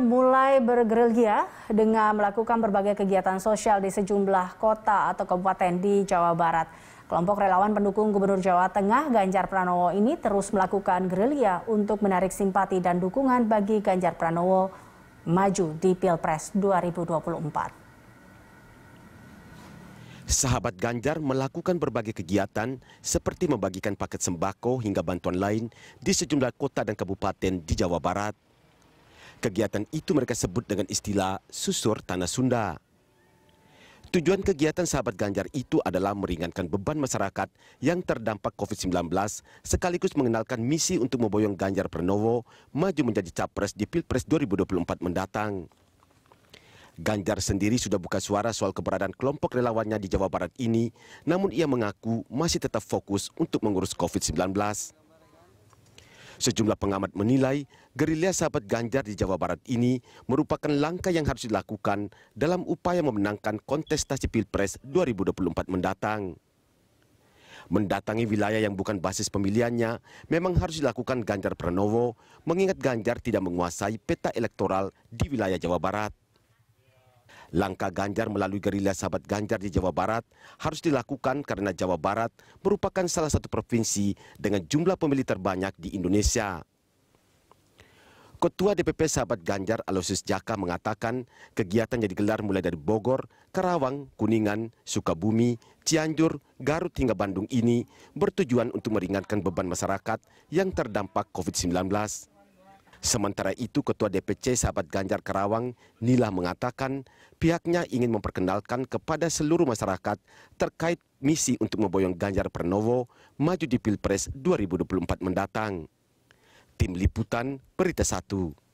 mulai bergerilya dengan melakukan berbagai kegiatan sosial di sejumlah kota atau kabupaten di Jawa Barat. Kelompok relawan pendukung Gubernur Jawa Tengah Ganjar Pranowo ini terus melakukan gerilya untuk menarik simpati dan dukungan bagi Ganjar Pranowo maju di Pilpres 2024 sahabat Ganjar melakukan berbagai kegiatan seperti membagikan paket sembako hingga bantuan lain di sejumlah kota dan kabupaten di Jawa Barat Kegiatan itu mereka sebut dengan istilah susur tanah Sunda. Tujuan kegiatan sahabat Ganjar itu adalah meringankan beban masyarakat yang terdampak COVID-19 sekaligus mengenalkan misi untuk memboyong Ganjar Pranowo maju menjadi capres di Pilpres 2024 mendatang. Ganjar sendiri sudah buka suara soal keberadaan kelompok relawannya di Jawa Barat ini, namun ia mengaku masih tetap fokus untuk mengurus COVID-19. Sejumlah pengamat menilai gerilya sahabat Ganjar di Jawa Barat ini merupakan langkah yang harus dilakukan dalam upaya memenangkan kontestasi Pilpres 2024 mendatang. Mendatangi wilayah yang bukan basis pemilihannya memang harus dilakukan Ganjar Pranowo mengingat Ganjar tidak menguasai peta elektoral di wilayah Jawa Barat. Langkah Ganjar melalui gerilya sahabat Ganjar di Jawa Barat harus dilakukan karena Jawa Barat merupakan salah satu provinsi dengan jumlah pemilih terbanyak di Indonesia. Ketua DPP Sahabat Ganjar Alosis Jaka mengatakan kegiatan yang digelar mulai dari Bogor, Karawang, Kuningan, Sukabumi, Cianjur, Garut hingga Bandung ini bertujuan untuk meringankan beban masyarakat yang terdampak COVID-19. Sementara itu Ketua DPC Sahabat Ganjar Karawang, Nila mengatakan pihaknya ingin memperkenalkan kepada seluruh masyarakat terkait misi untuk memboyong Ganjar Pranowo maju di Pilpres 2024 mendatang. Tim Liputan Berita 1.